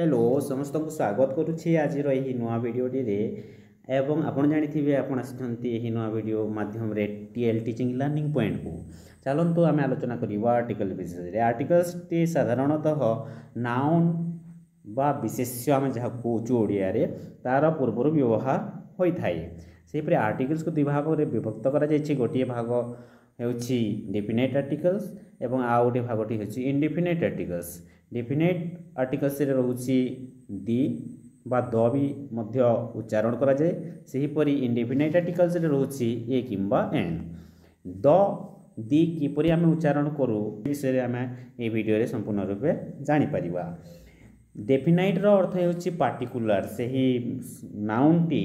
hello ସମସ୍ତଙ୍କୁ ସ୍ୱାଗତ କରୁଛି ଆଜିର ଏହି ନୂଆ ଭିଡ଼ିଓଟିରେ ଏବଂ ଆପଣ ଜାଣିଥିବେ ଆପଣ ଆସିଛନ୍ତି ଏହି ନୂଆ ଭିଡ଼ିଓ ମାଧ୍ୟମରେ ଟି ଏଲ୍ ଟିଚିଂ ଲର୍ଣ୍ଣିଂ ପଏଣ୍ଟକୁ ଚାଲନ୍ତୁ ଆମେ ଆଲୋଚନା କରିବା ଆର୍ଟିକଲ୍ ବିଷୟରେ ଆର୍ଟିକଲ୍ସଟି ସାଧାରଣତଃ ନାଉନ୍ ବା ବିଶେଷ୍ୟ ଆମେ ଯାହା କହୁଛୁ ଓଡ଼ିଆରେ ତା'ର ପୂର୍ବରୁ ବ୍ୟବହାର ହୋଇଥାଏ ସେହିପରି ଆର୍ଟିକଲ୍ସକୁ ଦୁଇ ଭାଗରେ ବିଭକ୍ତ କରାଯାଇଛି ଗୋଟିଏ ଭାଗ ହେଉଛି ଡେଫିନେଟ୍ ଆର୍ଟିକଲ୍ସ ଏବଂ ଆଉ ଗୋଟିଏ ଭାଗଟି ହେଉଛି ଇଣ୍ଡିଫିନେଟ୍ ଆର୍ଟିକଲ୍ସ डिफिनेट आर्टिकल्स रोच दि दी उच्चारण कराए से हीपरी इंडिफिनेट आर्टिकल्स रोच ए किंबा एंड द दि किपर आम उच्चारण करूँ विषय आम ये भिडियो संपूर्ण रूप जापर डेफिनाइट रर्थ हो पार्टिकुलर से ही नाउन टी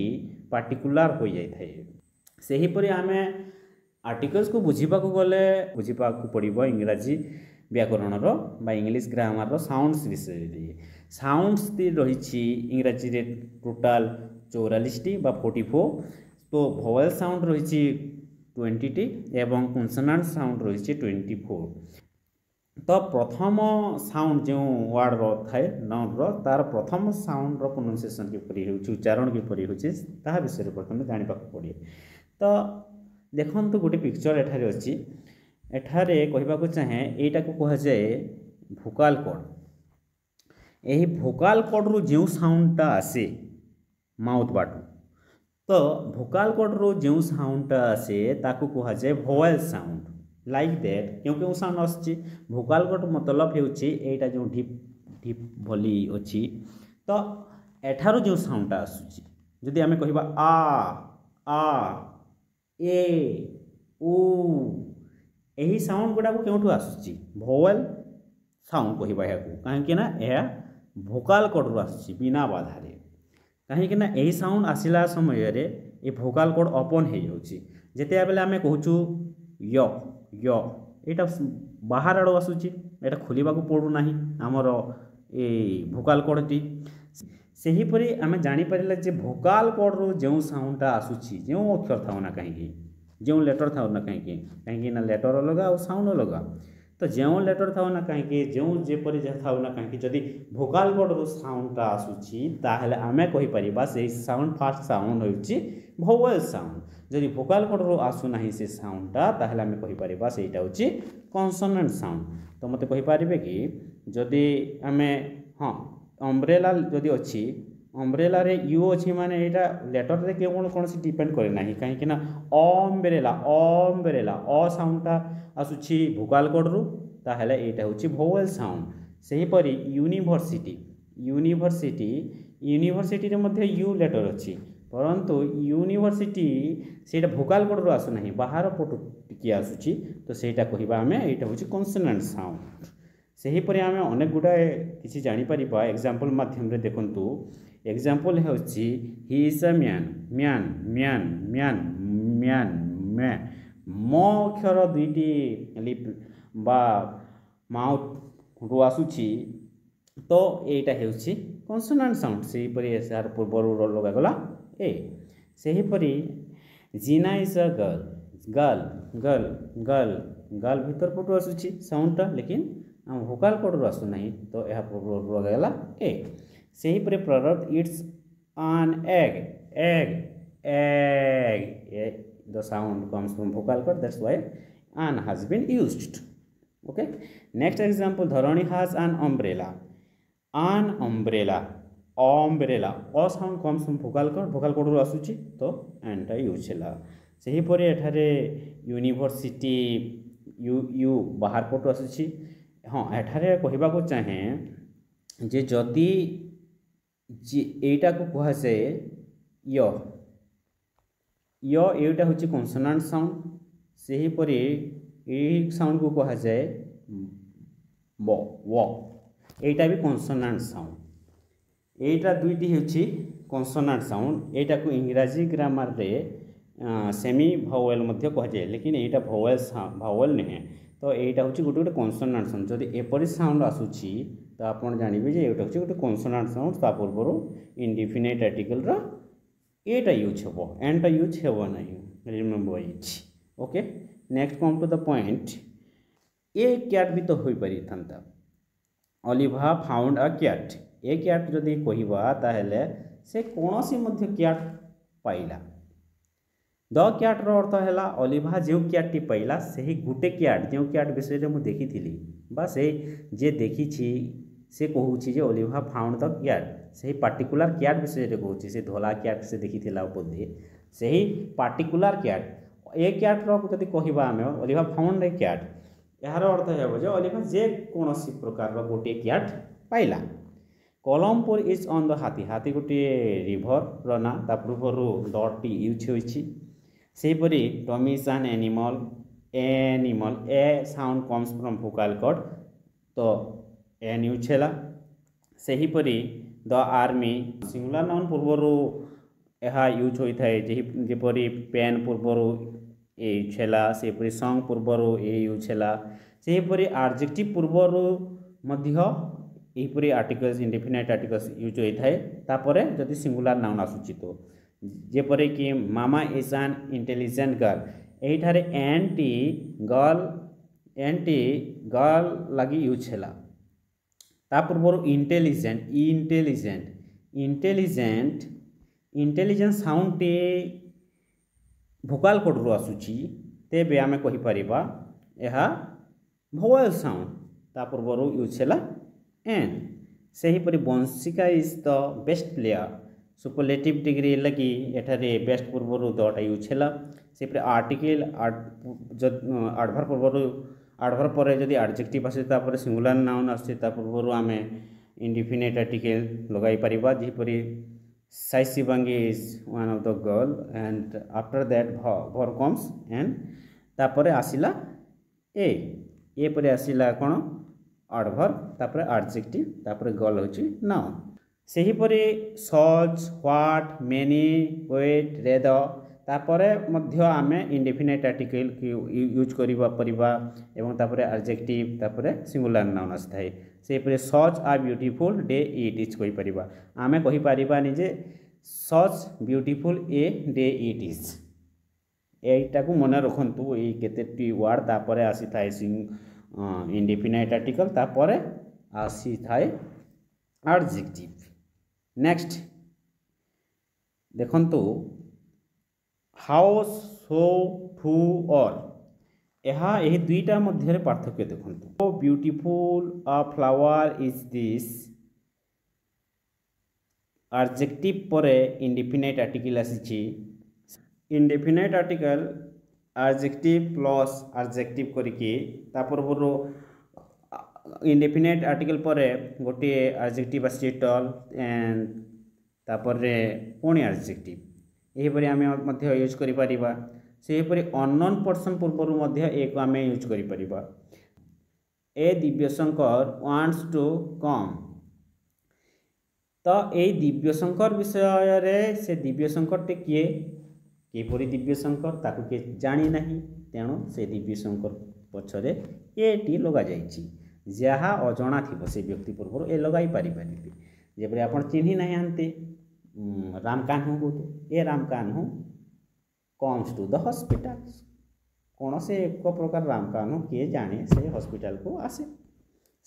पार्टिकुलर हो जाए से हीपरी आम आर्टिकल्स को बुझाक गले बुझाक पड़ इंग्राजी ବ୍ୟାକରଣର ବା ଇଂଲିଶ ଗ୍ରାମାରର ସାଉଣ୍ଡସ୍ ବିଷୟରେ ସାଉଣ୍ଡସ୍ ରହିଛି ଇଂରାଜୀରେ ଟୋଟାଲ୍ ଚଉରାଳିଶଟି ବା ଫୋର୍ଟି ଫୋର୍ তো ভোয়েল সাউন্ড রয়েছে টোয়েন্টিটি এবং কনসোনান্ট সাউন্ড রয়েছে টোয়েন্টি ফোর ତ ପ୍ରଥମ ସାଉଣ୍ଡ ଯେଉଁ ୱାର୍ଡ଼ର ଥାଏ ନାଉନ୍ର ତା'ର ପ୍ରଥମ ସାଉଣ୍ଡର ପ୍ରୋନାଉନ୍ସିଏସନ୍ କିପରି ହେଉଛି ଉଚ୍ଚାରଣ କିପରି ହେଉଛି ତାହା ବିଷୟରେ ପ୍ରଥମେ ଜାଣିବାକୁ ପଡ଼ିବ ତ ଦେଖନ୍ତୁ ଗୋଟେ ପିକ୍ଚର୍ ଏଠାରେ ଅଛି ଏଠାରେ କହିବାକୁ ଚାହେଁ ଏଇଟାକୁ କୁହାଯାଏ ଭୋକାଲ୍ କର୍ଡ଼ ଏହି ଭୋକାଲ୍ କର୍ଡ଼ରୁ ଯେଉଁ ସାଉଣ୍ଡଟା ଆସେ ମାଉଥ୍ ବାଟୁ ତ ଭୋକାଲ୍ କର୍ଡ଼ରୁ ଯେଉଁ ସାଉଣ୍ଡଟା ଆସେ ତାକୁ କୁହାଯାଏ ଭୋୱାଲ୍ ସାଉଣ୍ଡ ଲାଇକ୍ ଦ୍ୟାଟ୍ କେଉଁ କେଉଁ ସାଉଣ୍ଡ ଆସୁଛି ଭୋକାଲ୍ କର୍ଡ଼ ମତଲବ ହେଉଛି ଏଇଟା ଯେଉଁ ଢିପ୍ ଢିପ୍ ଭଲି ଅଛି ତ ଏଠାରୁ ଯେଉଁ ସାଉଣ୍ଡଟା ଆସୁଛି ଯଦି ଆମେ କହିବା ଆ ଆ ଏ ଉ ଏହି ସାଉଣ୍ଡ ଗୁଡ଼ାକୁ କେଉଁଠୁ ଆସୁଛି ଭୋୱେଲ୍ ସାଉଣ୍ଡ କହିବା ଏହାକୁ କାହିଁକି ନା ଏହା ଭୋକାଲ୍ କଡ଼ରୁ ଆସୁଛି ବିନା ବାଧାରେ କାହିଁକି ନା ଏହି ସାଉଣ୍ଡ ଆସିଲା ସମୟରେ ଏ ଭୋକାଲ୍ କଡ଼ ଓପନ୍ ହୋଇଯାଉଛି ଯେତେବେଳେ ଆମେ କହୁଛୁ ୟ ୟ ଏଇଟା ବାହାର ଆଡ଼ୁ ଆସୁଛି ଏଇଟା ଖୋଲିବାକୁ ପଡ଼ୁନାହିଁ ଆମର ଏ ଭୋକାଲ୍ କଡ଼ଟି ସେହିପରି ଆମେ ଜାଣିପାରିଲେ ଯେ ଭୋକାଲ୍ କଡ଼ରୁ ଯେଉଁ ସାଉଣ୍ଡଟା ଆସୁଛି ଯେଉଁ ଅକ୍ଷର ଥାଉ ନା କାହିଁକି ଯେଉଁ ଲେଟର୍ ଥାଉ ନା କାହିଁକି କାହିଁକି ନା ଲେଟର୍ ଅଲଗା ଆଉ ସାଉଣ୍ଡ୍ ଅଲଗା ତ ଯେଉଁ ଲେଟର୍ ଥାଉ ନା କାହିଁକି ଯେଉଁ ଯେପରି ଯାହା ଥାଉ ନା କାହିଁକି ଯଦି ଭୋକାଲ୍ କର୍ଡ଼ରୁ ସାଉଣ୍ଡ୍ଟା ଆସୁଛି ତାହେଲେ ଆମେ କହିପାରିବା ସେଇ ସାଉଣ୍ଡ୍ ଫାର୍ଷ୍ଟ ସାଉଣ୍ଡ୍ ହେଉଛି ଭୋୱେଲ୍ ସାଉଣ୍ଡ୍ ଯଦି ଭୋକାଲ୍ କର୍ଡ଼ରୁ ଆସୁନାହିଁ ସେ ସାଉଣ୍ଡ୍ଟା ତାହେଲେ ଆମେ କହିପାରିବା ସେଇଟା ହେଉଛି କନ୍ସୋନାଣ୍ଟ ସାଉଣ୍ଡ୍ ତ ମୋତେ କହିପାରିବେ କି ଯଦି ଆମେ ହଁ ଅମ୍ବ୍ରେଲା ଯଦି ଅଛି अम्ब्रेला यू अच्छी मान यहाँ लेटर से क्यों कौन सी डिपेंड कैना कहीं अम्ब्रेला अम्ब्रेला अ साउंडटा आसूँ भूगाल कोड्रु ताल यहाँ हूँ भोवेल साउंड से हीपरी university university university U letter अच्छी परंतु यूनिभर्सीटी से भोगाल कोड्रु आसुना बाहर पटु टी आसूँ तो सहीटा कह आम यहाँ हूँ कन्सनाट साउंड से हीपरी आम अनेक गुड़ाए कि जापर एक्जामपल मध्यम देखूँ एग्जाम्पल ହେଉଛି he is a man man man man man ମ୍ୟା ମ ଅକ୍ଷର ଦୁଇଟି ଲିପ୍ ବା ମାଉଥରୁ ଆସୁଛି ତ ଏଇଟା ହେଉଛି କନସୋନାଣ୍ଟ ସାଉଣ୍ଡ ସେହିପରି ଏହାର ପୂର୍ବରୁ ଲଗାଗଲା ଏ ସେହିପରି Jina is a girl girl girl girl girl ଭିତର ପଟୁ ଆସୁଛି ସାଉଣ୍ଡଟା ଲେକିନ୍ ଆମ ଭୋକାଲ୍ ପଟରୁ ଆସୁନାହିଁ ତ ଏହା ପୂର୍ବରୁ ଲଗାଗଲା ଏ ସେହିପରି product it's an egg egg egg the sound comes from vocal cord that's why an has been used okay next example Dharani has an umbrella an umbrella umbrella a sound comes from vocal cord vocal କଟ୍ରୁ ଆସୁଛି ତ ଆନ୍ଟା use ହେଲା ସେହିପରି ଏଠାରେ university U U ବାହାର ପଟୁ ଆସୁଛି ହଁ ଏଠାରେ କହିବାକୁ ଚାହେଁ ଯେ ଯଦି यहाँ को कह जाए यहाँ हूँ कनसनाट साउंड से हीपरी साउंड को कहा जाए ब वा भी कनसनाट साउंड या दुईट होनसनाट साउंड यहाँ को इंग्राजी ग्रामर में सेमी भवेल कहुए लेकिन यहाँ भवेल भवेल नुहे तो यहाँ हूँ गोटे गोटे कनसनाट साउंड जदि एपरी साउंड आसूरी तो आप जानवे जो हूँ गोटे कनसनाट साउंड पूर्व इंडिफिनेट आर्टिकल रहा यूज हे एंड टा यूज हेबना remember is okay next come to the point a cat भी तो हो पार Aliva found a cat a cat जदि कह से कौन सी क्याट पाइला द क्याट्र अर्थ है अलिभा जो क्याटी पाइला से ही गोटे क्याट जो क्याट विषय में देखी थी बा से जे देखी ସେ କହୁଛି ଯେ ଅଲିଭା ଫାଉଣ୍ଡ ଦ କ୍ୟାଟ୍ ସେହି ପାର୍ଟିକୁଲାର କ୍ୟାଟ୍ ବିଷୟରେ କହୁଛି ସେ ଧଳା କ୍ୟାଟ୍ ସେ ଦେଖିଥିଲା ବୋଧେ ସେହି ପାର୍ଟିକୁଲାର କ୍ୟାଟ୍ ଏ କ୍ୟାଟ୍ର ଯଦି କହିବା ଆମେ ଅଲିଭା ଫାଉଣ୍ଡ ଏ କ୍ୟାଟ୍ ଏହାର ଅର୍ଥ ହେବ ଯେ ଅଲିଭା ଯେକୌଣସି ପ୍ରକାରର ଗୋଟିଏ କ୍ୟାଟ୍ ପାଇଲା କଲମପୁର ଇଜ୍ ଅନ୍ ଦ ହାତୀ ହାତୀ ଗୋଟିଏ ରିଭର୍ର ନାଁ ତା ପୂର୍ବରୁ ଦଟି ୟୁଜ୍ ହୋଇଛି ସେହିପରି Tommy's an animal animal a sound comes from vocal cord ତ ନ୍ୟୁଜ୍ ହେଲା ସେହିପରି ଦ ଆର୍ମି ସିଙ୍ଗୁଲାର ନାଉନ୍ ପୂର୍ବରୁ ଏହା ୟୁଜ୍ ହୋଇଥାଏ ଯେପରି ପେନ୍ ପୂର୍ବରୁ ଏ ୟୁଜ୍ ହେଲା ସେହିପରି ସଙ୍ଗ୍ ପୂର୍ବରୁ ଏ ୟୁଜ୍ ହେଲା ସେହିପରି ଆଡ଼ଜେକ୍ଟିଭ୍ ପୂର୍ବରୁ ମଧ୍ୟ ଏହିପରି ଆର୍ଟିକଲ୍ସ ଇଣ୍ଡିଫିନାଇଟ୍ ଆର୍ଟିକଲ୍ସ ୟୁଜ୍ ହୋଇଥାଏ ତାପରେ ଯଦି ସିଙ୍ଗୁଲାର ନାଉନ୍ ଆସୁଛି ତ ଯେପରିକି Mama is an intelligent girl ଏହିଠାରେ ଏନ୍ ଟି ଗର୍ଲ ଏନ୍ ଟି ଗର୍ଲ ଲାଗି ୟୁଜ୍ ହେଲା ତା ପୂର୍ବରୁ ଇଣ୍ଟେଲିଜେଣ୍ଟ ଇଣ୍ଟେଲିଜେଣ୍ଟ ଇଣ୍ଟେଲିଜେଣ୍ଟ ଇଣ୍ଟେଲିଜେଣ୍ଟ ସାଉଣ୍ଡଟି ଭୋକାଲ୍ କୋଡ଼ରୁ ଆସୁଛି ତେବେ ଆମେ କହିପାରିବା ଏହା ଭୋଏଲ୍ ସାଉଣ୍ଡ ତା ପୂର୍ବରୁ ୟୁଜ୍ ହେଲା ଏଣ୍ଡ ସେହିପରି Banshika is the best player superlative degree ହେଲା କି ଏଠାରେ ବେଷ୍ଟ ପୂର୍ବରୁ ଦଟା ୟୁଜ୍ ହେଲା ସେହିପରି ଆର୍ଟିକିଲ୍ ଆଡ଼ଭାର ପୂର୍ବରୁ ଆଡ଼ଭର୍ ପରେ ଯଦି ଆଡ଼ଜେକ୍ଟିଭ୍ ଆସେ ତା'ପରେ ସିଙ୍ଗୁଲାର୍ ନାଉନ୍ ଆସୁଛି ତା ପୂର୍ବରୁ ଆମେ ଇଣ୍ଡିଫିନେଟ୍ ଆର୍ଟିକେଲ୍ ଲଗାଇପାରିବା ଯେପରି Sai Sivangi is one of the girl and after that verb comes and তারপরে আসিলা এ এ পরে আসিলা কোন অডভর তারপরে আডজেক্টিভ তারপরে গল হচ্ছে নাউন সেহিপরি such what many quite rather ତାପରେ ମଧ୍ୟ ଆମେ ଇଣ୍ଡିଫିନାଇଟ୍ ଆର୍ଟିକେଲ୍ ୟୁଜ୍ କରିପାରିବା ଏବଂ ତାପରେ ଆଡ଼ଜେକ୍ଟିଭ୍ ତାପରେ ସିଙ୍ଗୁଲାର ନାଉନ୍ ଆସିଥାଏ ସେହିପରି such a beautiful day it is କହିପାରିବା ଆମେ କହିପାରିବାନି ଯେ such beautiful a day it is ଏଇଟାକୁ ମନେ ରଖନ୍ତୁ ଏଇ କେତେଟି ୱାର୍ଡ଼ ତାପରେ ଆସିଥାଏ ଇଣ୍ଡିଫିନାଇଟ୍ ଆର୍ଟିକଲ୍ ତାପରେ ଆସିଥାଏ ଆଡ଼ଜେକ୍ଟିଭ୍ ନେକ୍ସଟ ଦେଖନ୍ତୁ ହାଉସ୍ ସୋ ଠୁ ଅର୍ ଏହା ଏହି ଦୁଇଟା ମଧ୍ୟରେ ପାର୍ଥକ୍ୟ ଦେଖନ୍ତୁ ଓ beautiful a flower is this adjective ପରେ ଇଣ୍ଡିଫିନାଇଟ୍ ଆର୍ଟିକିଲ୍ ଆସିଛି ଇଣ୍ଡିଫିନାଇଟ୍ ଆର୍ଟିକଲ୍ ଆର୍ଜେକ୍ଟିଭ୍ ପ୍ଲସ୍ ଆର୍ଜେକ୍ଟିଭ୍ କରିକି ତା ପୂର୍ବରୁ ଇଣ୍ଡିଫିନାଇଟ୍ ଆର୍ଟିକଲ୍ ପରେ ଗୋଟିଏ ଆର୍ଜେକ୍ଟିଭ୍ ଆସିଛି ଟଲ୍ ତାପରେ ପୁଣି ଆର୍ଜେକ୍ଟିଭ୍ यहपर आम यूज करपरि अनन पर्सन पूर्व एक आम यूज कर दिव्यशंकर वाट्स टू कम तो यही दिव्यशंकर विषय से दिव्यशंकर टे किए किपर दिव्यशंकर ताकू जाणी ना तेणु से दिव्यशंकर पक्षर ए लग जा जहाँ अजणा थी से व्यक्ति पूर्व ए लगे जेपर आप चिन्ह ना ରାମକାହ୍ନୁ କହୁଛୁ a Ramkanhu comes to the hospital କୌଣସି ଏକ ପ୍ରକାର ରାମକାହ୍ନୁ କିଏ ଜାଣି ସେ ହସ୍ପିଟାଲକୁ ଆସେ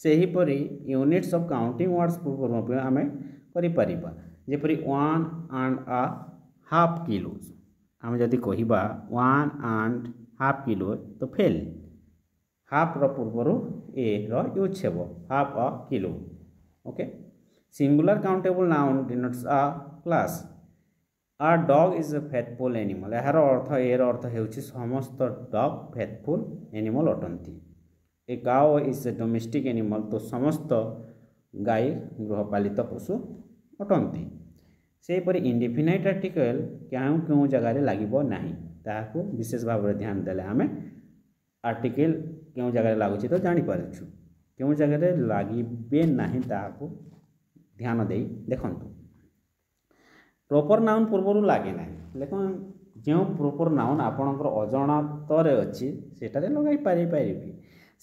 ସେହିପରି ୟୁନିଟ୍ସ ଅଫ୍ କାଉଣ୍ଟିଂ ୱାର୍ଡ଼ସ୍ ପୂର୍ବରୁ ପାଇଁ ଆମେ କରିପାରିବା ଯେପରି one and a half kilo ଆମେ ଯଦି କହିବା ୱାନ୍ ଆଣ୍ଡ ହାଫ୍ କିଲୋ ତ ଫେଲ୍ ହାଫ୍ର ପୂର୍ବରୁ ଏର ୟୁଜ୍ ହେବ half a kilo okay singular countable noun denotes a प्लस a dog is a faithful animal यार अर्थ एर अर्थ हो समस्त डग फैटफुल एनिमल अटंती ए गाओ इज अ डोमेस्टिक एनिमल तो समस्त गाई गृहपालित पशु अटंती से इंडिफिनाइट आर्टिकल क्यों क्यों जगार लगभग ता विशेष भाव ध्यान देले आम आर्टिकल क्यों जगह लगुच तो जापर छु क्यों जगह लगे ना ताकि ध्यान दे देखता ପ୍ରପର୍ ନାଉନ୍ ପୂର୍ବରୁ ଲାଗେ ନାହିଁ ଲେଖ ଯେଉଁ ପ୍ରପର୍ ନାଉନ୍ ଆପଣଙ୍କର ଅଜଣାତରେ ଅଛି ସେଠାରେ ଲଗାଇ ପାରିପାରିବେ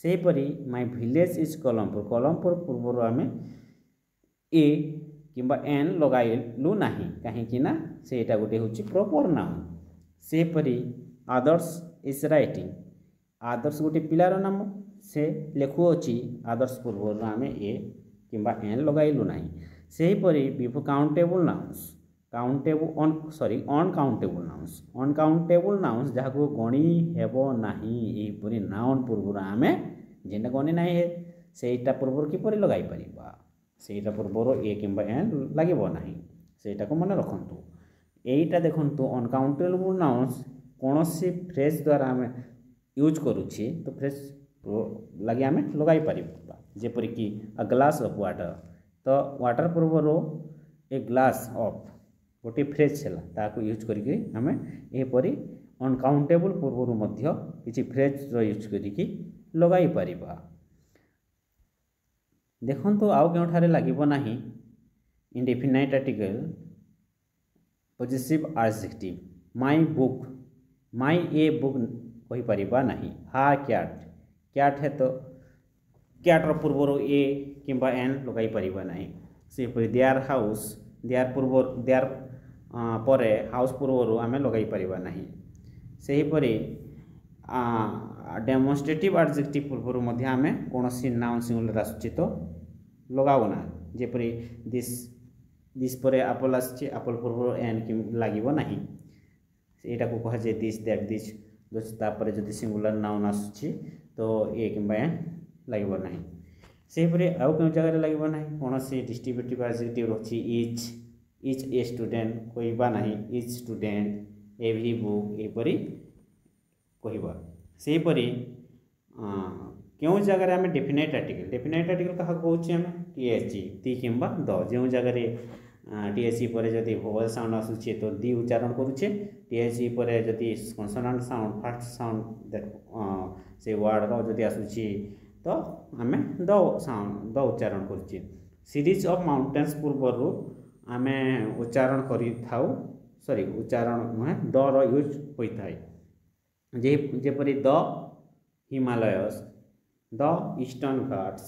ସେହିପରି my village is Kalampur Kalampur ପୂର୍ବରୁ ଆମେ ଏ କିମ୍ବା ଏନ୍ ଲଗାଇଲୁ ନାହିଁ କାହିଁକି ନା ସେଇଟା ଗୋଟେ ହେଉଛି ପ୍ରପର୍ ନାଉନ୍ ସେହିପରି ଆଦର୍ଶ ଇଜ୍ ରାଇଟିଂ ଆଦର୍ଶ ଗୋଟେ ପିଲାର ନାମ ସେ ଲେଖୁଅଛି ଆଦର୍ଶ ପୂର୍ବରୁ ଆମେ ଏ କିମ୍ବା ଏନ୍ ଲଗାଇଲୁ ନାହିଁ ସେହିପରି ବିଭୁ କାଉଣ୍ଟେବୁଲ୍ ନାଉନ୍ସ କାଉଣ୍ଟେବୁଲ୍ ଅନ୍ sorry uncountable nouns uncountable nouns ଯାହାକୁ ଗଣି ହେବ ନାହିଁ ଏହିପରି ନାଉନ୍ ପୂର୍ବରୁ ଆମେ ଯେନ୍ଟା ଗଣି ନାହିଁ ସେଇଟା ପୂର୍ବରୁ କିପରି ଲଗାଇ ପାରିବା ସେଇଟା ପୂର୍ବରୁ ଏ କିମ୍ବା ଏନ୍ ଲାଗିବ ନାହିଁ ସେଇଟାକୁ ମନେ ରଖନ୍ତୁ ଏଇଟା ଦେଖନ୍ତୁ ଅନକାଉଣ୍ଟେବୁଲ୍ ନାଉନ୍ସ କୌଣସି ଫ୍ରେଜ୍ ଦ୍ୱାରା ଆମେ ୟୁଜ୍ କରୁଛେ ତ ଫ୍ରେଜ୍ ଲାଗି ଆମେ ଲଗାଇ ପାରିବା ଯେପରିକି ଗ୍ଲାସ୍ ଅଫ୍ ୱାଟର୍ ତ ୱାଟର୍ ପୂର୍ବରୁ ଏ ଗ୍ଲାସ୍ ଅଫ୍ ଗୋଟିଏ ଫ୍ରେଜ୍ ହେଲା ତାହାକୁ ୟୁଜ୍ କରିକି ଆମେ ଏପରି ଅନକାଉଣ୍ଟେବୁଲ୍ ପୂର୍ବରୁ ମଧ୍ୟ କିଛି ଫ୍ରେଜ୍ର ୟୁଜ୍ କରିକି ଲଗାଇ ପାରିବା ଦେଖନ୍ତୁ ଆଉ କେଉଁଠାରେ ଲାଗିବ ନାହିଁ indefinite article positive adjective my book my a book କହିପାରିବା ନାହିଁ ହା କ୍ୟାଟ୍ କ୍ୟାଟ୍ ହେ ତ କ୍ୟାଟ୍ର ପୂର୍ବରୁ ଏ କିମ୍ବା ଏନ୍ ଲଗାଇ ପାରିବା ନାହିଁ ସେହିପରି ଦେୟାର ହାଉସ୍ ଦେୟାର ପୂର୍ବ ଦେୟାର ପରେ ହାଉସ୍ ପୂର୍ବରୁ ଆମେ ଲଗାଇପାରିବା ନାହିଁ ସେହିପରି ଡେମୋନଷ୍ଟ୍ରେଟିଭ୍ ଆଡ଼ଜେକ୍ଟିଭ୍ ପୂର୍ବରୁ ମଧ୍ୟ ଆମେ କୌଣସି ନାଉନ୍ ସିଙ୍ଗୁଲାର୍ ଆସୁଛି ତ ଲଗାଉନା ଯେପରି ଦିସ୍ ଦିସ୍ ପରେ ଆପଲ୍ ଆସୁଛି ଆପଲ୍ ପୂର୍ବରୁ ଏନ୍ କି ଲାଗିବ ନାହିଁ ଏଇଟାକୁ କୁହାଯାଏ ଦିସ୍ ଦ୍ୟାଟ୍ ଦିସ୍ ତାପରେ ଯଦି ସିଙ୍ଗୁଲାର୍ ନାଉନ୍ ଆସୁଛି ତ ଏ କିମ୍ବା ଏନ୍ ଲାଗିବ ନାହିଁ ସେହିପରି ଆଉ କେଉଁ ଜାଗାରେ ଲାଗିବ ନାହିଁ କୌଣସି ଡିଷ୍ଟ୍ରିବ୍ୟୁଟିଭ୍ ଆଡ଼ଜେକ୍ଟିଭ୍ ରହୁଛି ଇଚ୍ ଇଚ୍ ଏ ଷ୍ଟୁଡେଣ୍ଟ କହିବା ନାହିଁ ଇଚ୍ ଷ୍ଟୁଡେଣ୍ଟ ଏଭ୍ରି ବୁକ୍ ଏହିପରି କହିବା ସେହିପରି କେଉଁ ଜାଗାରେ ଆମେ ଡେଫିନାଇଟ୍ ଆର୍ଟିକଲ୍ ଡେଫିନାଇଟ୍ ଆର୍ଟିକଲ୍ କାହାକୁ କହୁଛେ ଆମେ ଟି ଏଚ୍ ଜି ତି କିମ୍ବା ଦ ଯେଉଁ ଜାଗାରେ ଟି ଏଚ୍ ଜି ପରେ ଯଦି ଭୋବଲ୍ ସାଉଣ୍ଡ ଆସୁଛେ ତ ଦି ଉଚ୍ଚାରଣ କରୁଛେ ଟି ଏଚ୍ ଜି ପରେ ଯଦି କନସୋନାଣ୍ଟ ସାଉଣ୍ଡ ଫାଷ୍ଟ ସାଉଣ୍ଡ ସେ ୱାର୍ଡ଼ର ଯଦି ଆସୁଛି ତ ଆମେ ଦ ସାଉଣ୍ଡ ଦ ଉଚ୍ଚାରଣ କରୁଛେ ସିରିଜ୍ ଅଫ୍ ମାଉଣ୍ଟେନ୍ସ ପୂର୍ବରୁ ଆମେ ଉଚ୍ଚାରଣ କରିଥାଉ ସରି ଉଚ୍ଚାରଣ ନୁହେଁ ଡର ୟୁଜ୍ ହୋଇଥାଏ ଯେ ଯେପରି ଦ ହିମାଲୟସ୍ ଦ ଇଷ୍ଟର୍ଣ୍ଣ ଘାଟ୍ସ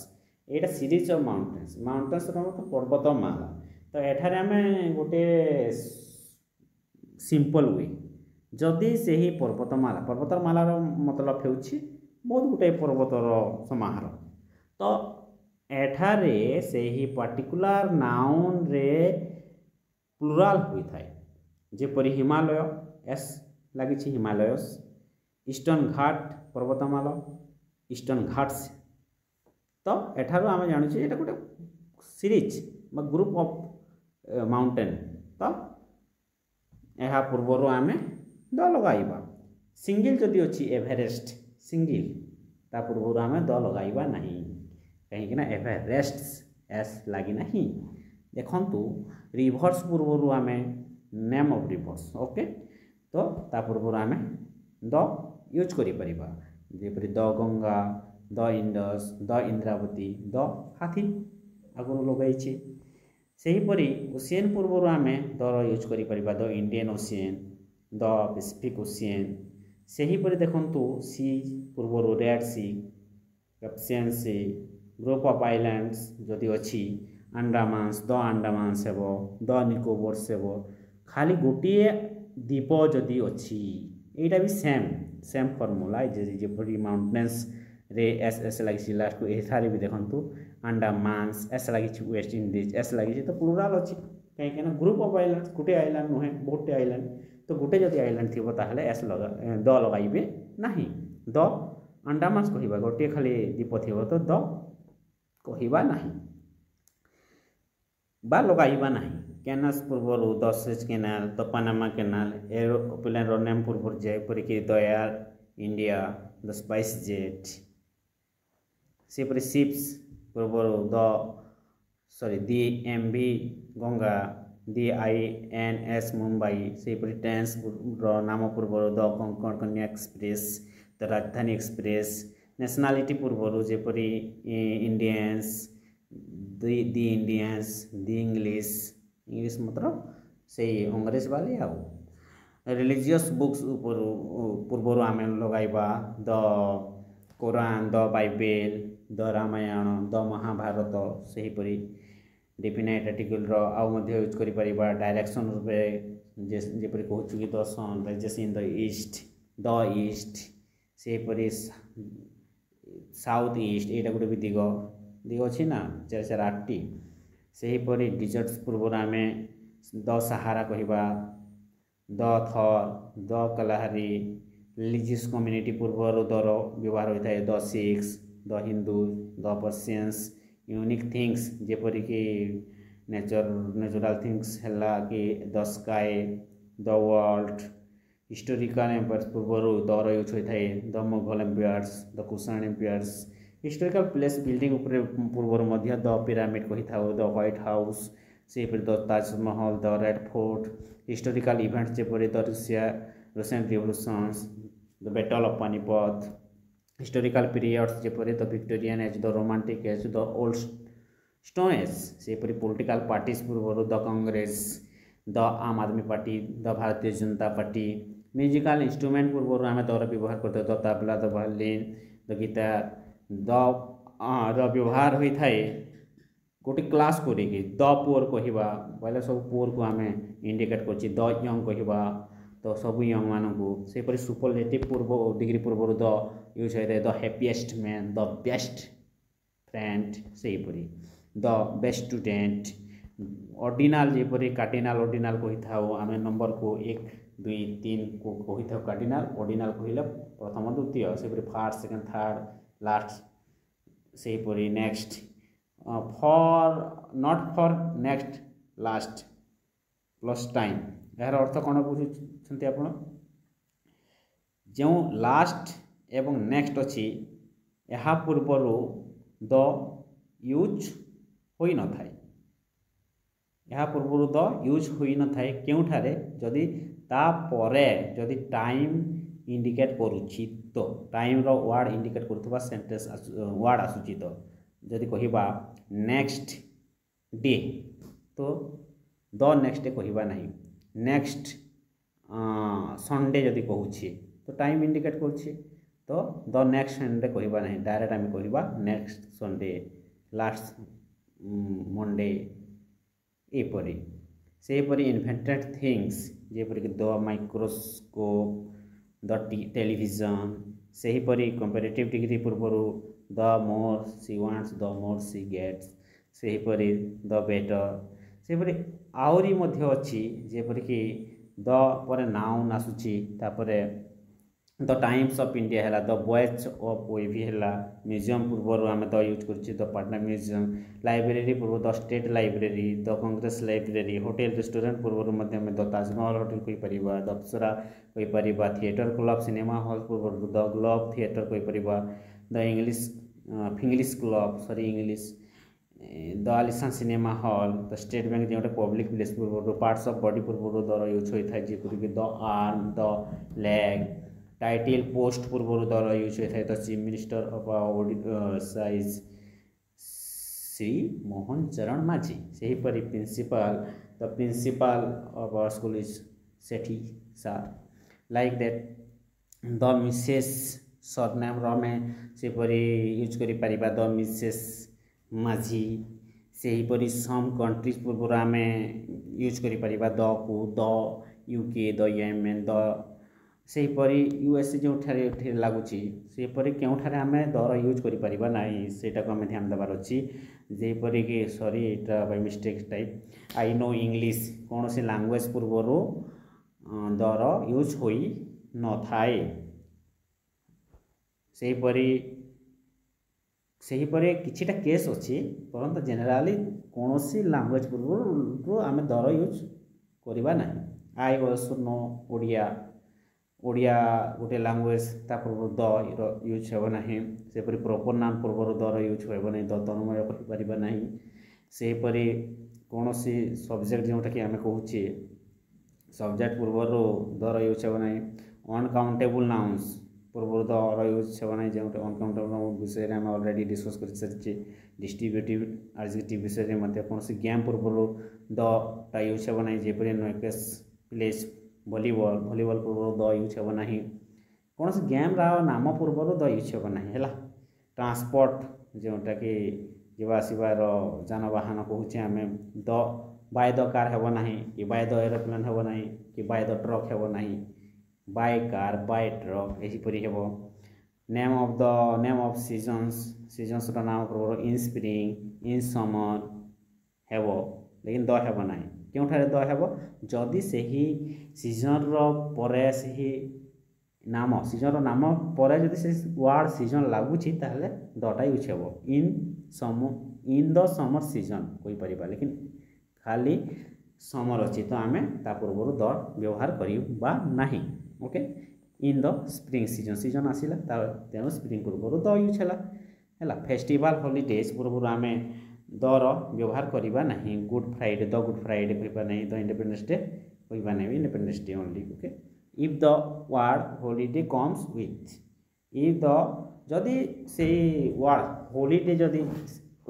ଏଇଟା ସିରିଜ୍ ଅଫ୍ ମାଉଣ୍ଟେନ୍ସ ମାଉଣ୍ଟେନ୍ସର ମଧ୍ୟ ପର୍ବତମାଳା ତ ଏଠାରେ ଆମେ ଗୋଟିଏ ସିମ୍ପଲ୍ ୱେ ଯଦି ସେହି ପର୍ବତମାଳା ପର୍ବତମାଳାର ମତଲବ ହେଉଛି ବହୁତ ଗୋଟିଏ ପର୍ବତର ସମାହାର ତ ଏଠାରେ ସେହି ପାର୍ଟିକୁଲାର ନାଉନ୍ରେ प्लुराल जेपर हिमालय एस लगी हिमालय ईस्टर्ण घाट पर्वतमाल ईस्टर्ण घाट्स तो यठार आम जानूँ ये गोटे सीरीज ग्रुप ऑफ माउंटेन तो यह पूर्वर आम द लग सिंगल जदि अच्छी एवरेस्ट सिंगल ता पूर्व आम द लगवा ना कहीं एवरेस्ट एस लगिना देखू ରିଭର୍ସ ପୂର୍ବରୁ ଆମେ ନେମ୍ ଅଫ୍ ରିଭର୍ସ ଓକେ ତ ତା ପୂର୍ବରୁ ଆମେ ଦ ୟୁଜ୍ କରିପାରିବା ଯେପରି the Ganga the Indus the Indravati the ହାଥୀ ଆଗରୁ ଲଗାଇଛି ସେହିପରି ଓସିଆନ୍ ପୂର୍ବରୁ ଆମେ ଦର ୟୁଜ୍ କରିପାରିବା the Indian ocean the Pacific ocean ସେହିପରି ଦେଖନ୍ତୁ ସି ପୂର୍ବରୁ red sea Caspian sea group of islands ଯଦି ଅଛି ଆଣ୍ଡାମାନ୍ସ ଦ ଆଣ୍ଡାମାନ୍ସ ହେବ ଦ ନିକୋବର୍ସ ହେବ ଖାଲି ଗୋଟିଏ ଦ୍ୱୀପ ଯଦି ଅଛି ଏଇଟା ବି ସେମ୍ ସେମ୍ ଫର୍ମୁଲା ଯେପରି ମାଉଣ୍ଟେନ୍ସରେ ଏସ୍ ଏସ୍ ଲାଗିଛି ଲାଷ୍ଟକୁ ଏଠାରେ ବି ଦେଖନ୍ତୁ ଆଣ୍ଡାମାନ୍ସ ଏସ୍ ଲାଗିଛି ୱେଷ୍ଟ ଇଣ୍ଡିଜ୍ ଏସ୍ ଲାଗିଛି ତ ପ୍ଲୁରାଲ୍ ଅଛି କାହିଁକିନା ଗ୍ରୁପ୍ ଅଫ୍ ଆଇଲ୍ୟାଣ୍ଡ ଗୋଟେ ଆଇଲ୍ୟାଣ୍ଡ ନୁହେଁ ବହୁତଟେ ଆଇଲ୍ୟାଣ୍ଡ ତ ଗୋଟେ ଯଦି ଆଇଲ୍ୟାଣ୍ଡ ଥିବ ତାହେଲେ ଏସ୍ ଲଗା ଦ ଲଗାଇବେ ନାହିଁ ଦ ଆଣ୍ଡାମାନ୍ସ କହିବା ଗୋଟିଏ ଖାଲି ଦ୍ୱୀପ ଥିବ ତ ଦ କହିବା ନାହିଁ বা ଲଗାଇବା ନାହିଁ କେନାଲ ପୂର୍ବରୁ ଦଶେଜ କେନାଲ ଦ ପାନାମା କେନାଲ ଏରୋପ୍ଲେନ୍ର ନେମ୍ ପୂର୍ବରୁ ଯେପରିକି ଦ ଏୟାର ଇଣ୍ଡିଆ ଦ ସ୍ପାଇସ୍ ଜେଟ୍ ସେପରି ସିପ୍ସ ପୂର୍ବରୁ the sorry the M B Ganga the I N S Mumbai ସେହିପରି ଟ୍ରେନ୍ସର ନାମ ପୂର୍ବରୁ ଦ କଙ୍କଣ କନ୍ୟା ଏକ୍ସପ୍ରେସ୍ ଦ ରାଜଧାନୀ ଏକ୍ସପ୍ରେସ୍ ନ୍ୟାସନାଲିଟି ପୂର୍ବରୁ ଯେପରି Indians the Indians the English English मतलब से अंग्रेज वाले आ रिलीजियस बुक्स पूर्वर आम लग the Quran the Bible the Ramayana the Mahabharata से हीपरी डिफिनाइट आर्टिकल यूज कर डायरेक्शन रूप जेपरी कह चुकी दर्शन रेजेस in the east the east से साउथ ईस्ट यहाँ गोटे भी दिग दी अच्छी ना चार चार आठ टी से हीपरी डिजर्ट्स पूर्व आम द सहारा कह द थर द कलाहारी लिजिस् कम्युनिटी पूर्वर दर व्यवहार होता है the Sikhs the Hindus the Persians unique things जेपरिक नेचर नेचुराल थिंग्स है कि the sky the world historical empires पूर्वर दर यूज होता है the Mughal empires the Kushan empires historical place building पूर्वर द पिरामिड कही था द ह्वैट हाउस से Taj Mahal the red fort historical event जपर the Russia Russian revolution the battle of Panipat historical periods जपर the Victorian age the romantic as the old stone age से political parties पूर्व the Congress the Aam Aadmi party the भारतीय जनता party musical instrument पूर्व आम द्वारा व्यवहार करता the tabla the violin the Gita the ର ବ୍ୟବହାର ହୋଇଥାଏ ଗୋଟେ କ୍ଲାସ୍ କରିକି ଦ ପୁଅର୍ କହିବା ବୋଇଲେ ସବୁ ପୁଅର୍କୁ ଆମେ ଇଣ୍ଡିକେଟ୍ କରୁଛି ଦ ୟଙ୍ଗ୍ କହିବା ତ ସବୁ ୟଙ୍ଗ୍ମାନଙ୍କୁ ସେହିପରି ସୁପରଲେଟିଭ୍ ପୂର୍ବ ଡିଗ୍ରୀ ପୂର୍ବରୁ ଦ ୟୁଜ୍ ହୋଇଥାଏ the happiest man the best friend ସେହିପରି ଦ ବେଷ୍ଟ ଷ୍ଟୁଡେଣ୍ଟ ଅର୍ଡ଼ିନାଲ୍ ଯେପରି କାର୍ଡ଼ିନାଲ୍ ଅର୍ଡ଼ିନାଲ୍ କହିଥାଉ ଆମେ ନମ୍ବରକୁ ଏକ ଦୁଇ ତିନିକୁ କହିଥାଉ କାର୍ଡ଼ିନାଲ୍ ଅର୍ଡ଼ିନାଲ୍ କହିଲେ ପ୍ରଥମ ଦ୍ୱିତୀୟ ସେହିପରି ଫାର୍ଷ୍ଟ ସେକେଣ୍ଡ ଥାର୍ଡ଼ লাস্ট ସେହିପରି next for not for next last plus time ଏହାର ଅର୍ଥ କ'ଣ ବୁଝୁଛନ୍ତି ଆପଣ ଯେଉଁ ଲାଷ୍ଟ ଏବଂ ନେକ୍ସଟ ଅଛି ଏହା ପୂର୍ବରୁ ଦ ୟୁଜ୍ ହୋଇନଥାଏ ଏହା ପୂର୍ବରୁ ଦ ୟୁଜ୍ ହୋଇନଥାଏ କେଉଁଠାରେ ଯଦି ତାପରେ ଯଦି ଟାଇମ୍ ଇଣ୍ଡିକେଟ୍ କରୁଛି ତ ଟାଇମ୍ର ୱାର୍ଡ଼ ଇଣ୍ଡିକେଟ୍ କରୁଥିବା ସେଣ୍ଟେନ୍ସ ୱାର୍ଡ଼ ଆସୁଛି ତ ଯଦି କହିବା ନେକ୍ସଟ ଡେ ତ ଦ ନେକ୍ସଟ ଡେ କହିବା ନାହିଁ ନେକ୍ସଟ ସନ୍ଡେ ଯଦି କହୁଛି ତ ଟାଇମ୍ ଇଣ୍ଡିକେଟ୍ କରୁଛି ତ ଦ ନେକ୍ସଟ ସନ୍ଡେ କହିବା ନାହିଁ ଡାଇରେକ୍ଟ ଆମେ କହିବା ନେକ୍ସଟ ସନ୍ଡେ ଲାଷ୍ଟ ମଣ୍ଡେ ଏପରି ସେହିପରି ଇନଭେଣ୍ଟେଡ଼ ଥିଙ୍ଗସ୍ ଯେପରିକି ଦ ମାଇକ୍ରୋସ୍କୋପ୍ ଦ ଟେଲିଭିଜନ୍ ସେହିପରି କମ୍ପେରେଟିଭ୍ ଡିଗ୍ରୀ ପୂର୍ବରୁ the more she wants the more she gets ସେହିପରି ଦ ବେଟର୍ ସେହିପରି ଆହୁରି ମଧ୍ୟ ଅଛି ଯେପରିକି ଦ ପରେ ନାଉନ୍ ଆସୁଛି ତା'ପରେ द टाइम्स अफ इंडिया है द वॉच अफ भी है म्यूजियम पूर्वर आम द यूज कर द पाटना म्यूजियम लाइब्रेरी पूर्व the state library the Congress library hotel restaurant पूर्व द ताजमहल होटेल कहीपर दपसरा Apsara theatre club cinema hall पूर्व द ग्लब थिएटर कहीपर द इंग्लिश फिंग्लिश club sorry English the Alishan cinema hall the state bank जो public place पूर्व parts of body पूर्व दर use होता है कि the arm the leg title post पूर्व तर यूज होता है तो चीफ मिनिस्टर अफ साइज श्री मोहन चरण माझी से हीपरी principal the principal of our school is Sethi sir like that the Mrs surname रमे से यूज कर द मिसेस माझी से हीपरी सम कंट्रीज पूर्व आम यूज कर द को the UK the Yemen the ସେହିପରି ୟୁ ଏସ୍ ଯେଉଁଠାରେ ଏଠି ଲାଗୁଛି ସେହିପରି କେଉଁଠାରେ ଆମେ ଦର ୟୁଜ୍ କରିପାରିବା ନାହିଁ ସେଇଟାକୁ ଆମେ ଧ୍ୟାନ ଦେବାର ଅଛି ଯେପରିକି ସରି ଏଇଟା by mistake type I know English କୌଣସି ଲାଙ୍ଗୁଏଜ୍ ପୂର୍ବରୁ ଦର ୟୁଜ୍ ହୋଇନଥାଏ ସେହିପରି ସେହିପରି କିଛିଟା କେସ୍ ଅଛି ପରନ୍ତୁ ଜେନେରାଲି କୌଣସି ଲାଙ୍ଗୁଏଜ୍ ପୂର୍ବରୁ ଆମେ ଦର ୟୁଜ୍ କରିବା ନାହିଁ I also know Odia Odia ଗୋଟେ ଲାଙ୍ଗୁଏଜ୍ ତା ପୂର୍ବରୁ ଦର ୟୁଜ୍ ହେବ ନାହିଁ ସେପରି ପ୍ରପର୍ ନାମ୍ ପୂର୍ବରୁ ଦର ୟୁଜ୍ ହେବ ନାହିଁ ଦ ତନ୍ମୟ କରିପାରିବା ନାହିଁ ସେହିପରି କୌଣସି ସବଜେକ୍ଟ ଯେଉଁଟାକି ଆମେ କହୁଛେ ସବଜେକ୍ଟ ପୂର୍ବରୁ ଦର ୟୁଜ୍ ହେବ ନାହିଁ ଅନକାଉଣ୍ଟେବୁଲ୍ ନାଉନ୍ସ ପୂର୍ବରୁ ଦର ୟୁଜ୍ ହେବ ନାହିଁ ଯେଉଁଟା ଅନକାଉଣ୍ଟେବୁଲ୍ ନାଉନ୍ ବିଷୟରେ ଆମେ ଅଲରେଡ଼ି ଡିସ୍କସ୍ କରିସାରିଛେ ଡିଷ୍ଟ୍ରିବ୍ୟୁଟିଭ୍ ଆର୍ଜିଟିଭ୍ ବିଷୟରେ ମଧ୍ୟ କୌଣସି ଗେମ୍ ପୂର୍ବରୁ ଦଟା ୟୁଜ୍ ହେବ ନାହିଁ ଯେପରି ନୈକେସ୍ ପ୍ଲେସ୍ ଭଲିବଲ୍ ଭଲିବଲ୍ ପୂର୍ବରୁ ଦ ୟୁଜ୍ ହେବ ନାହିଁ କୌଣସି ଗେମ୍ର ନାମ ପୂର୍ବରୁ ଦ ୟୁଜ୍ ହେବ ନାହିଁ ହେଲା ଟ୍ରାନ୍ସପୋର୍ଟ ଯେଉଁଟାକି ଯିବା ଆସିବାର ଯାନବାହନ କହୁଛେ ଆମେ ଦ ବାଏ ଦ କାର୍ ହେବ ନାହିଁ କି ବାଏ ଦ ଏରୋପ୍ଲେନ୍ ହେବ ନାହିଁ କି ବାଏ ଦ ଟ୍ରକ୍ ହେବ ନାହିଁ ବାଏ କାର୍ ବାଏ ଟ୍ରକ୍ ଏହିପରି ହେବ name of the name of seasons ସିଜନ୍ସର ନାମ ପୂର୍ବରୁ ଇନ୍ ସ୍ପ୍ରିଙ୍ଗ ଇନ୍ ସମର ହେବ ଲେକିନ୍ ଦ ହେବ ନାହିଁ କେଉଁଠାରେ ଦ ହେବ ଯଦି ସେହି ସିଜନ୍ର ପରେ ସେହି ନାମ ସିଜନ୍ର ନାମ ପରେ ଯଦି ସେ ୱାର୍ଡ଼ ସିଜନ୍ ଲାଗୁଛି ତାହେଲେ ଦଟା ୟୁଜ୍ ହେବ ଇନ୍ ସମ ଇନ୍ ଦ ସମର ସିଜନ୍ କହିପାରିବା ଲେକିନ୍ ଖାଲି ସମର ଅଛି ତ ଆମେ ତା ପୂର୍ବରୁ ଦ ବ୍ୟବହାର କରିବା ନାହିଁ okay in the spring season season ଆସିଲା ତା ତେଣୁ ସ୍ପ୍ରିଙ୍ଗ ପୂର୍ବରୁ ଦ ୟୁଜ୍ ହେଲା ହେଲା ଫେଷ୍ଟିଭାଲ୍ ହଲିଡେଜ୍ ପୂର୍ବରୁ ଆମେ द रवहार करवा ना good Friday the good Friday कहना द इंडिपेडेन्स डे कहना नहीं independence day only okay if the word holiday comes with if the जदि से वार्ड होलीडे जदि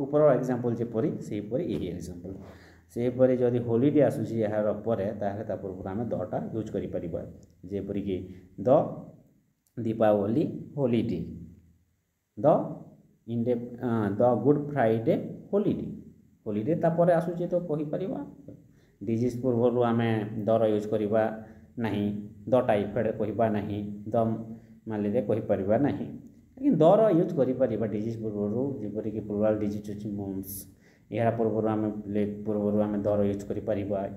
ऊपर एग्जांपल जपर से एग्जांपल से परे जदि होलीडे आस पूर्व आम दटा यूज करपरिक द दीपावली होलीडे द इंडे the good Friday holiday holiday तापर आसूचे तो कहीपर डीज पूर्व आम दर यूज करवा ना द टाइफएड कहना दम माले कहीपर ना लेकिन दर यूज कर डीज पूर्व जपरिक पूर्वाल डीज मम्स यार पूर्व आम पूर्व आम दर यूज कर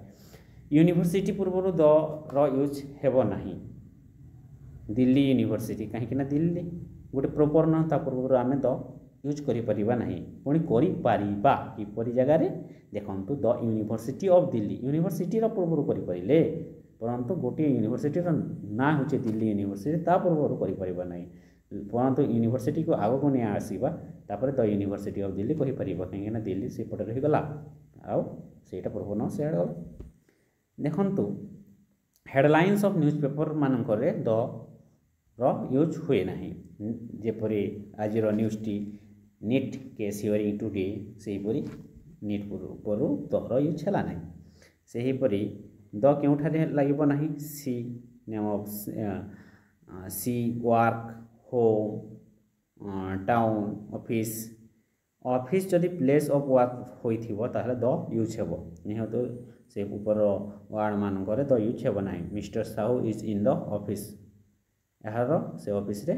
यूनिभर्सीटी पूर्व द रूज हेबना दिल्ली यूनिभर्सीटी कहीं दिल्ली गोटे प्रोपर ना पूर्व आम द ୟୁଜ୍ କରିପାରିବା ନାହିଁ ପୁଣି କରିପାରିବା କିପରି ଜାଗାରେ ଦେଖନ୍ତୁ ଦ ୟୁନିଭର୍ସିଟି ଅଫ୍ ଦିଲ୍ଲୀ ୟୁନିଭର୍ସିଟିର ପୂର୍ବରୁ କରିପାରିଲେ ପରନ୍ତୁ ଗୋଟିଏ ୟୁନିଭର୍ସିଟିର ନାଁ ହେଉଛି ଦିଲ୍ଲୀ ୟୁନିଭର୍ସିଟି ତା ପୂର୍ବରୁ କରିପାରିବା ନାହିଁ ପରନ୍ତୁ ୟୁନିଭର୍ସିଟିକୁ ଆଗକୁ ନେଇ ଆସିବା ତାପରେ ଦ ୟୁନିଭର୍ସିଟି ଅଫ୍ ଦିଲ୍ଲୀ କହିପାରିବା କାହିଁକିନା ଦିଲ୍ଲୀ ସେପଟେ ରହିଗଲା ଆଉ ସେଇଟା ପୂର୍ବରୁ ନ ସେଆଡ଼େ ଗଲା ଦେଖନ୍ତୁ ହେଡ଼ଲାଇନ୍ସ ଅଫ୍ ନ୍ୟୁଜ୍ ପେପର୍ମାନଙ୍କରେ ଦର ୟୁଜ୍ ହୁଏ ନାହିଁ ଯେପରି ଆଜିର ନ୍ୟୁଜ୍ଟି ନିଟ୍ କେ ଟୁ ଟୁଟି ସେହିପରି ନିଟ୍ ଉପରୁ ଦର ୟୁଜ୍ ହେଲା ନାହିଁ ସେହିପରି ଦ କେଉଁଠାରେ ଲାଗିବ ନାହିଁ ସି ନେମ୍ ଅଫ୍ ସି work home town office office ଯଦି ପ୍ଲେସ୍ ଅଫ୍ ୱାର୍କ ହୋଇଥିବ ତାହେଲେ ଦ ୟୁଜ୍ ହେବ ନିହାତି ସେ ଉପର ୱାର୍ଡ଼ମାନଙ୍କରେ ଦ ୟୁଜ୍ ହେବ ନାହିଁ mister Sahu is in the office ଏହାର ସେ ଅଫିସ୍ରେ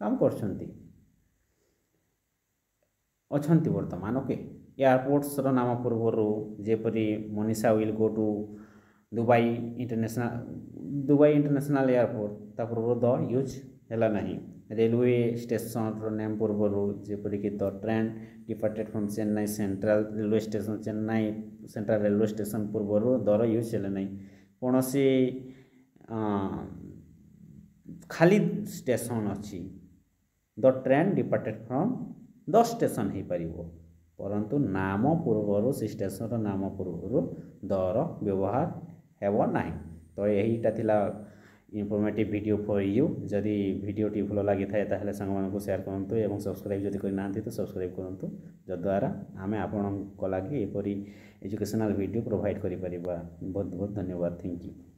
କାମ କରୁଛନ୍ତି ଅଛନ୍ତି ବର୍ତ୍ତମାନ ଓକେ ଏୟାରପୋର୍ଟସ୍ର ନାମ ପୂର୍ବରୁ ଯେପରି Manisha will go to Dubai international Dubai international airport ତା ପୂର୍ବରୁ ଦ ୟୁଜ୍ ହେଲା ନାହିଁ ରେଲୱେ ଷ୍ଟେସନ୍ର ନେମ୍ ପୂର୍ବରୁ ଯେପରିକି the train departed from Chennai central railway station Chennai central railway station ପୂର୍ବରୁ ଦର ୟୁଜ୍ ହେଲା ନାହିଁ କୌଣସି ଖାଲି ଷ୍ଟେସନ୍ ଅଛି the train departed from the station ହୋଇପାରିବ ପରନ୍ତୁ ନାମ ପୂର୍ବରୁ ସେ ଷ୍ଟେସନ୍ର ନାମ ପୂର୍ବରୁ ଦର ବ୍ୟବହାର ହେବ ନାହିଁ ତ ଏଇଟା ଥିଲା ଇନଫର୍ମେଟିଭ୍ ଭିଡ଼ିଓ ଫର୍ ୟୁ ଯଦି ଭିଡ଼ିଓଟି ଭଲ ଲାଗିଥାଏ ତାହେଲେ ସାଙ୍ଗମାନଙ୍କୁ ସେୟାର କରନ୍ତୁ ଏବଂ ସବସ୍କ୍ରାଇବ୍ ଯଦି କରିନାହାନ୍ତି ତ ସବସ୍କ୍ରାଇବ୍ କରନ୍ତୁ ଯଦ୍ୱାରା ଆମେ ଆପଣଙ୍କ ଲାଗି ଏପରି ଏଜୁକେସନାଲ୍ ଭିଡ଼ିଓ ପ୍ରୋଭାଇଡ଼ କରିପାରିବା ବହୁତ ବହୁତ ଧନ୍ୟବାଦ ଥ୍ୟାଙ୍କ ୟୁ